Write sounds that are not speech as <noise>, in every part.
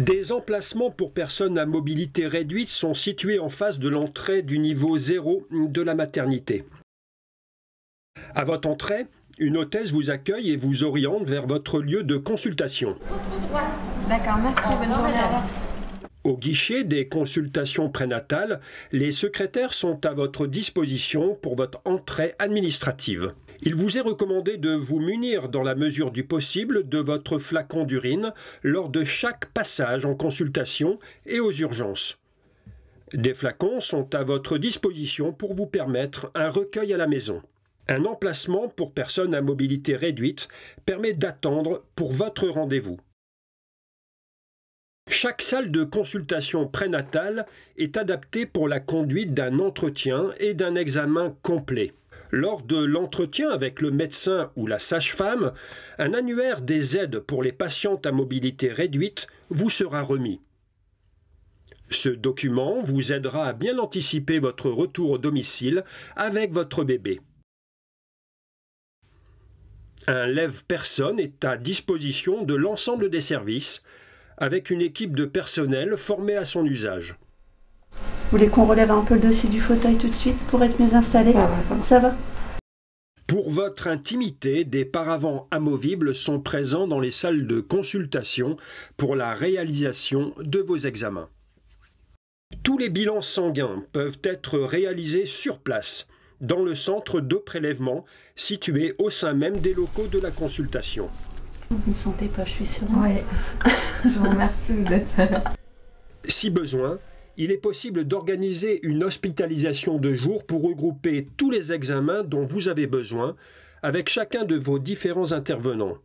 Des emplacements pour personnes à mobilité réduite sont situés en face de l'entrée du niveau 0 de la maternité. À votre entrée, une hôtesse vous accueille et vous oriente vers votre lieu de consultation. Au guichet des consultations prénatales, les secrétaires sont à votre disposition pour votre entrée administrative. Il vous est recommandé de vous munir dans la mesure du possible de votre flacon d'urine lors de chaque passage en consultation et aux urgences. Des flacons sont à votre disposition pour vous permettre un recueil à la maison. Un emplacement pour personnes à mobilité réduite permet d'attendre pour votre rendez-vous. Chaque salle de consultation prénatale est adaptée pour la conduite d'un entretien et d'un examen complet. Lors de l'entretien avec le médecin ou la sage-femme, un annuaire des aides pour les patientes à mobilité réduite vous sera remis. Ce document vous aidera à bien anticiper votre retour au domicile avec votre bébé. Un lève-personne est à disposition de l'ensemble des services, avec une équipe de personnel formée à son usage. Vous voulez qu'on relève un peu le dossier du fauteuil tout de suite pour être mieux installé Ça va, ça va. pour votre intimité, des paravents amovibles sont présents dans les salles de consultation pour la réalisation de vos examens. Tous les bilans sanguins peuvent être réalisés sur place, dans le centre de prélèvement situé au sein même des locaux de la consultation. Vous ne sentez pas, je suis sûre. Oui, <laughs> je vous remercie, Si besoin, il est possible d'organiser une hospitalisation de jour pour regrouper tous les examens dont vous avez besoin avec chacun de vos différents intervenants.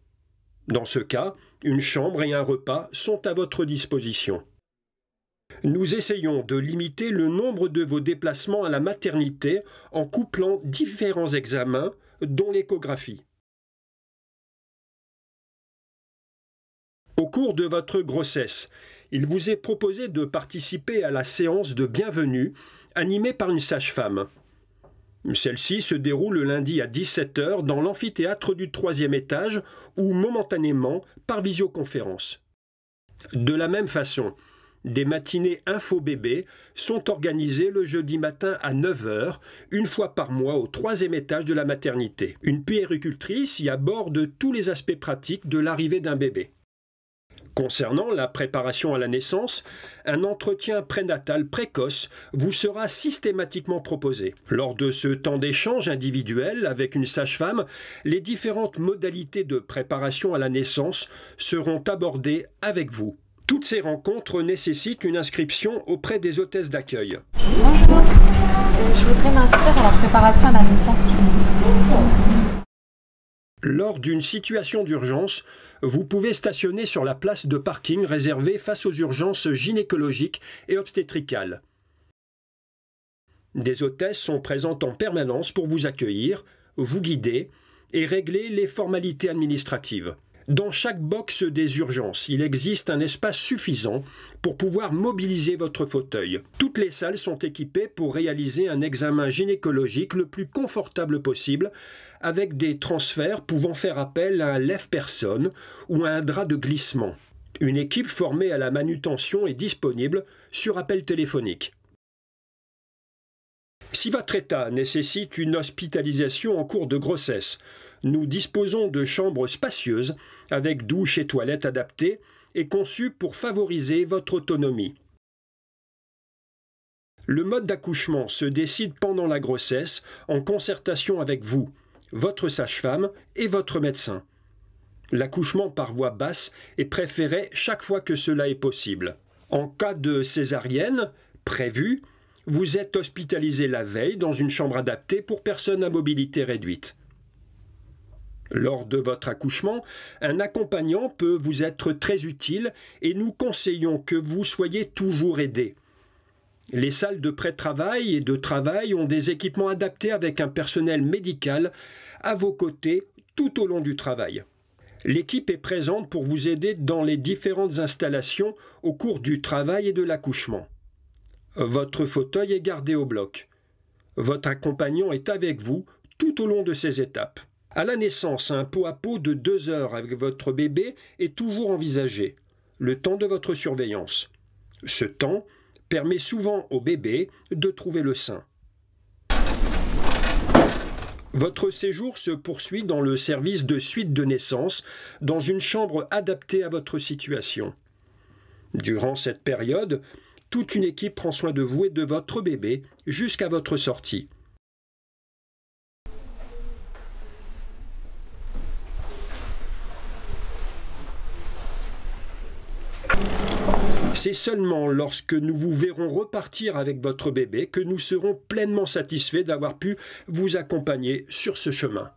Dans ce cas, une chambre et un repas sont à votre disposition. Nous essayons de limiter le nombre de vos déplacements à la maternité en couplant différents examens, dont l'échographie. Au cours de votre grossesse, il vous est proposé de participer à la séance de bienvenue animée par une sage-femme. Celle-ci se déroule le lundi à 17h dans l'amphithéâtre du troisième étage ou momentanément par visioconférence. De la même façon, des matinées info bébé sont organisées le jeudi matin à 9h, une fois par mois au troisième étage de la maternité. Une puéricultrice y aborde tous les aspects pratiques de l'arrivée d'un bébé. Concernant la préparation à la naissance, un entretien prénatal précoce vous sera systématiquement proposé. Lors de ce temps d'échange individuel avec une sage-femme, les différentes modalités de préparation à la naissance seront abordées avec vous. Toutes ces rencontres nécessitent une inscription auprès des hôtesses d'accueil. Bonjour, euh, je voudrais m'inscrire à la préparation à la naissance. Lors d'une situation d'urgence, vous pouvez stationner sur la place de parking réservée face aux urgences gynécologiques et obstétricales. Des hôtesses sont présentes en permanence pour vous accueillir, vous guider et régler les formalités administratives. Dans chaque box des urgences, il existe un espace suffisant pour pouvoir mobiliser votre fauteuil. Toutes les salles sont équipées pour réaliser un examen gynécologique le plus confortable possible, avec des transferts pouvant faire appel à un lève-personne ou à un drap de glissement. Une équipe formée à la manutention est disponible sur appel téléphonique. Si votre état nécessite une hospitalisation en cours de grossesse, nous disposons de chambres spacieuses avec douche et toilettes adaptées et conçues pour favoriser votre autonomie. Le mode d'accouchement se décide pendant la grossesse en concertation avec vous, votre sage-femme et votre médecin. L'accouchement par voie basse est préféré chaque fois que cela est possible. En cas de césarienne prévue, vous êtes hospitalisé la veille dans une chambre adaptée pour personnes à mobilité réduite. Lors de votre accouchement, un accompagnant peut vous être très utile et nous conseillons que vous soyez toujours aidé. Les salles de pré-travail et de travail ont des équipements adaptés avec un personnel médical à vos côtés tout au long du travail. L'équipe est présente pour vous aider dans les différentes installations au cours du travail et de l'accouchement. Votre fauteuil est gardé au bloc. Votre accompagnant est avec vous tout au long de ces étapes. À la naissance, un pot à pot de deux heures avec votre bébé est toujours envisagé, le temps de votre surveillance. Ce temps permet souvent au bébé de trouver le sein. Votre séjour se poursuit dans le service de suite de naissance, dans une chambre adaptée à votre situation. Durant cette période, toute une équipe prend soin de vous et de votre bébé jusqu'à votre sortie. C'est seulement lorsque nous vous verrons repartir avec votre bébé que nous serons pleinement satisfaits d'avoir pu vous accompagner sur ce chemin.